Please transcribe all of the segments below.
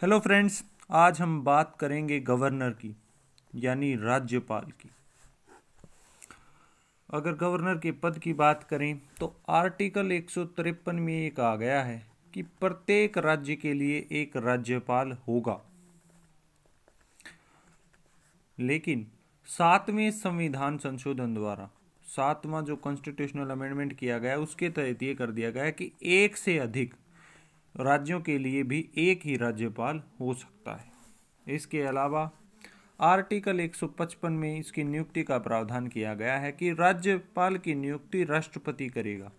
hello friends आज हम बात करेंगे गवर्नर की यानी राज्यपाल की अगर गवर्नर के पद की बात करें तो आर्टिकल एक में एक आ गया है कि प्रत्येक राज्य के लिए एक राज्यपाल होगा लेकिन सातवें संविधान संशोधन द्वारा सातवां जो कॉन्स्टिट्यूशनल अमेंडमेंट किया गया उसके तहत ये कर दिया गया कि एक से अधिक राज्यों के लिए भी एक ही राज्यपाल हो सकता है इसके अलावा आर्टिकल 155 में इसकी नियुक्ति का प्रावधान किया गया है कि राज्यपाल की नियुक्ति राष्ट्रपति करेगा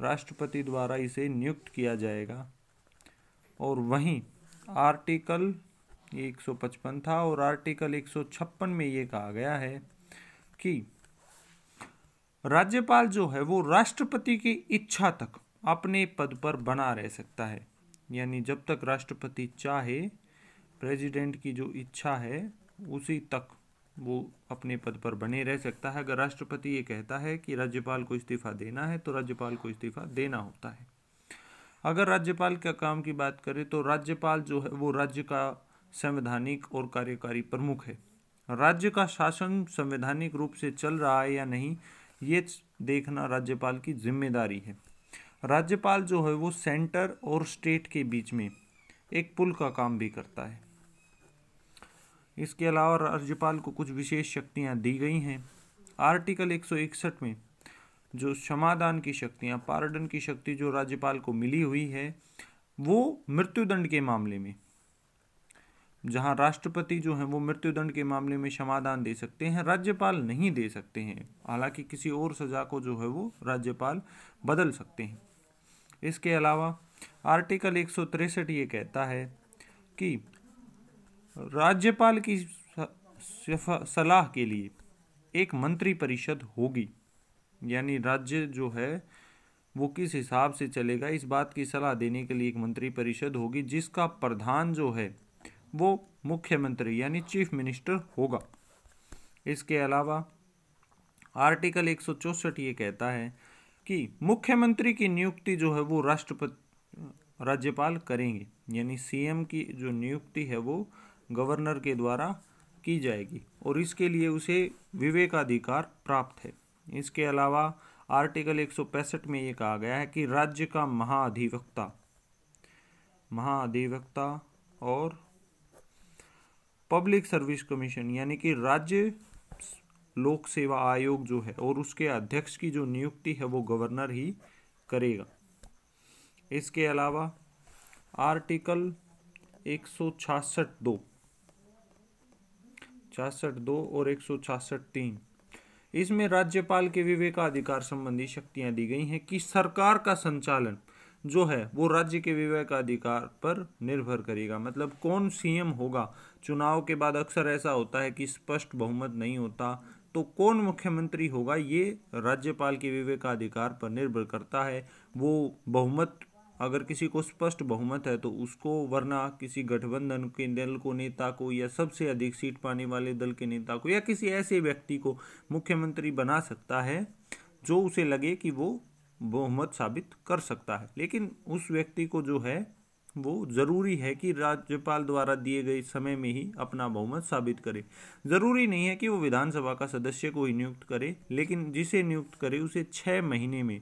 राष्ट्रपति द्वारा इसे नियुक्त किया जाएगा और वहीं आर्टिकल 155 था और आर्टिकल 156 में ये कहा गया है कि राज्यपाल जो है वो राष्ट्रपति की इच्छा तक अपने पद पर बना रह सकता है यानी जब तक राष्ट्रपति चाहे प्रेसिडेंट की जो इच्छा है उसी तक वो अपने पद पर बने रह सकता है अगर राष्ट्रपति ये कहता है कि राज्यपाल को इस्तीफा देना है तो राज्यपाल को इस्तीफा देना होता है अगर राज्यपाल का काम की बात करें तो राज्यपाल जो है वो राज्य का संवैधानिक और कार्यकारी प्रमुख है राज्य का शासन संवैधानिक रूप से चल रहा है या नहीं ये देखना राज्यपाल की जिम्मेदारी है राज्यपाल जो है वो सेंटर और स्टेट के बीच में एक पुल का काम भी करता है इसके अलावा राज्यपाल को कुछ विशेष शक्तियां दी गई हैं आर्टिकल 161 में जो क्षमादान की शक्तियां पार्डन की शक्ति जो राज्यपाल को मिली हुई है वो मृत्युदंड के मामले में जहां राष्ट्रपति जो हैं वो मृत्युदंड के मामले में क्षमादान दे सकते हैं राज्यपाल नहीं दे सकते हैं हालांकि किसी और सज़ा को जो है वो राज्यपाल बदल सकते हैं इसके अलावा आर्टिकल एक ये कहता है कि राज्यपाल की सलाह के लिए एक मंत्री परिषद होगी यानी राज्य जो है वो किस हिसाब से चलेगा इस बात की सलाह देने के लिए एक मंत्री परिषद होगी जिसका प्रधान जो है वो मुख्यमंत्री यानी चीफ मिनिस्टर होगा इसके अलावा आर्टिकल एक ये कहता है कि मुख्यमंत्री की नियुक्ति जो है वो राष्ट्रपति राज्यपाल करेंगे यानी सीएम की जो नियुक्ति है वो गवर्नर के द्वारा की जाएगी और इसके लिए उसे विवेकाधिकार प्राप्त है इसके अलावा आर्टिकल एक में ये कहा गया है कि राज्य का महाधिवक्ता महाधिवक्ता और पब्लिक सर्विस कमीशन यानी कि राज्य लोक सेवा आयोग जो है और उसके अध्यक्ष की जो नियुक्ति है वो गवर्नर ही करेगा इसके अलावा आर्टिकल एक सौ छियासठ दो छियासठ दो और एक सौ छियासठ तीन इसमें राज्यपाल के विवेकाधिकार संबंधी शक्तियां दी गई हैं कि सरकार का संचालन जो है वो राज्य के विवेकाधिकार पर निर्भर करेगा मतलब कौन सीएम होगा चुनाव के बाद अक्सर ऐसा होता है कि स्पष्ट बहुमत नहीं होता तो कौन मुख्यमंत्री होगा ये राज्यपाल के विवेकाधिकार पर निर्भर करता है वो बहुमत अगर किसी को स्पष्ट बहुमत है तो उसको वरना किसी गठबंधन के दल को नेता को या सबसे अधिक सीट पाने वाले दल के नेता को या किसी ऐसे व्यक्ति को मुख्यमंत्री बना सकता है जो उसे लगे कि वो बहुमत साबित कर सकता है लेकिन उस व्यक्ति को जो है वो ज़रूरी है कि राज्यपाल द्वारा दिए गए समय में ही अपना बहुमत साबित करे ज़रूरी नहीं है कि वो विधानसभा का सदस्य को ही नियुक्त करे लेकिन जिसे नियुक्त करे उसे छः महीने में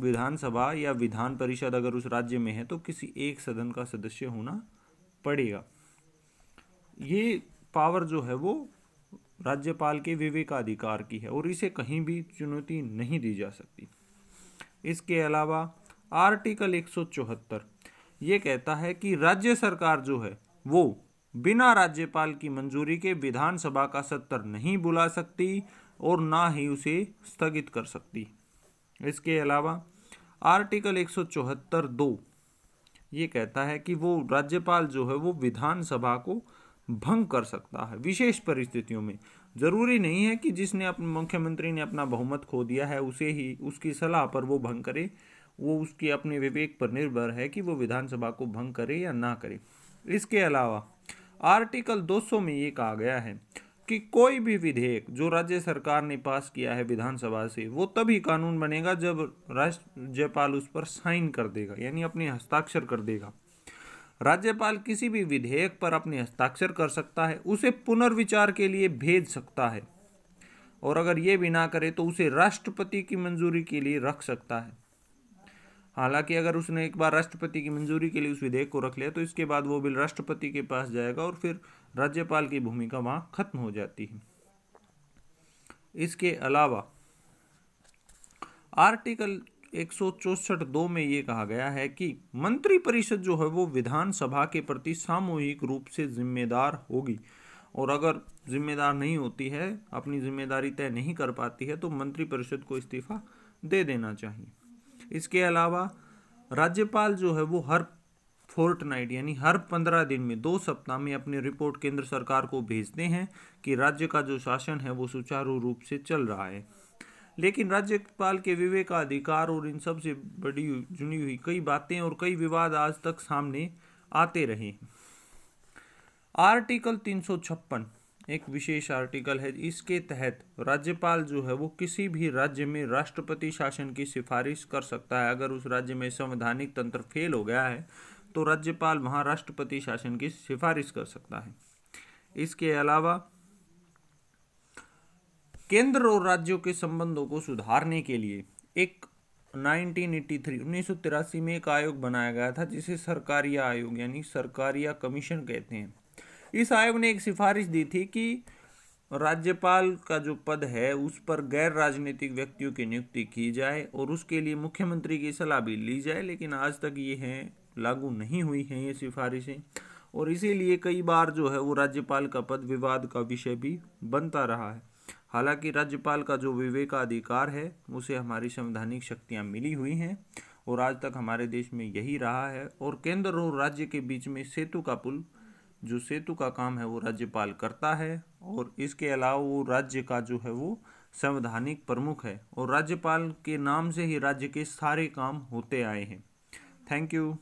विधानसभा या विधान परिषद अगर उस राज्य में है तो किसी एक सदन का सदस्य होना पड़ेगा ये पावर जो है वो राज्यपाल के विवेकाधिकार की है और इसे कहीं भी चुनौती नहीं दी जा सकती इसके अलावा आर्टिकल एक सौ चौहत्तर ये कहता है कि राज्य सरकार जो है वो बिना राज्यपाल की मंजूरी के विधानसभा का सत्र नहीं बुला सकती और ना ही उसे स्थगित कर सकती इसके अलावा आर्टिकल एक दो ये कहता है कि वो राज्यपाल जो है वो विधानसभा को भंग कर सकता है विशेष परिस्थितियों में ज़रूरी नहीं है कि जिसने अपने मुख्यमंत्री ने अपना बहुमत खो दिया है उसे ही उसकी सलाह पर वो भंग करे वो उसके अपने विवेक पर निर्भर है कि वो विधानसभा को भंग करे या ना करे इसके अलावा आर्टिकल 200 में ये कहा गया है कि कोई भी विधेयक जो राज्य सरकार ने पास किया है विधानसभा से वो तभी कानून बनेगा जब राज्यपाल उस पर साइन कर देगा यानी अपने हस्ताक्षर कर देगा राज्यपाल किसी भी विधेयक पर अपने हस्ताक्षर कर सकता है उसे पुनर्विचार के लिए भेज सकता है और अगर ये भी ना करे तो उसे राष्ट्रपति की मंजूरी के लिए रख सकता है हालांकि अगर उसने एक बार राष्ट्रपति की मंजूरी के लिए उस विधेयक को रख लिया तो इसके बाद वो बिल राष्ट्रपति के पास जाएगा और फिर राज्यपाल की भूमिका वहाँ खत्म हो जाती है इसके अलावा आर्टिकल एक दो में ये कहा गया है कि मंत्रिपरिषद जो है वो विधानसभा के प्रति सामूहिक रूप से जिम्मेदार होगी और अगर जिम्मेदार नहीं होती है अपनी जिम्मेदारी तय नहीं कर पाती है तो मंत्रिपरिषद को इस्तीफा दे देना चाहिए इसके अलावा राज्यपाल जो है वो हर फोर्ट नाइट यानी हर पंद्रह दिन में दो सप्ताह में अपनी रिपोर्ट केंद्र सरकार को भेजते हैं कि राज्य का जो शासन है वो सुचारू रूप से चल रहा है लेकिन राज्यपाल के अधिकार और इन सबसे बड़ी जुड़ी हुई कई बातें और कई विवाद आज तक सामने आते रहे आर्टिकल तीन एक विशेष आर्टिकल है इसके तहत राज्यपाल जो है वो किसी भी राज्य में राष्ट्रपति शासन की सिफारिश कर सकता है अगर उस राज्य में संवैधानिक तंत्र फेल हो गया है तो राज्यपाल वहाँ राष्ट्रपति शासन की सिफारिश कर सकता है इसके अलावा केंद्र और राज्यों के संबंधों को सुधारने के लिए एक 1983 1983 में एक आयोग बनाया गया था जिसे सरकारिया आयोग यानी सरकारिया कमीशन कहते हैं इस आयोग ने एक सिफारिश दी थी कि राज्यपाल का जो पद है उस पर गैर राजनीतिक व्यक्तियों की नियुक्ति की जाए और उसके लिए मुख्यमंत्री की सलाह भी ली जाए लेकिन आज तक ये हैं लागू नहीं हुई हैं ये सिफारिशें और इसीलिए कई बार जो है वो राज्यपाल का पद विवाद का विषय भी बनता रहा है हालांकि राज्यपाल का जो विवेकाधिकार है उसे हमारी संवैधानिक शक्तियाँ मिली हुई हैं और आज तक हमारे देश में यही रहा है और केंद्र और राज्य के बीच में सेतु का पुल जो सेतु का काम है वो राज्यपाल करता है और इसके अलावा वो राज्य का जो है वो संवैधानिक प्रमुख है और राज्यपाल के नाम से ही राज्य के सारे काम होते आए हैं थैंक यू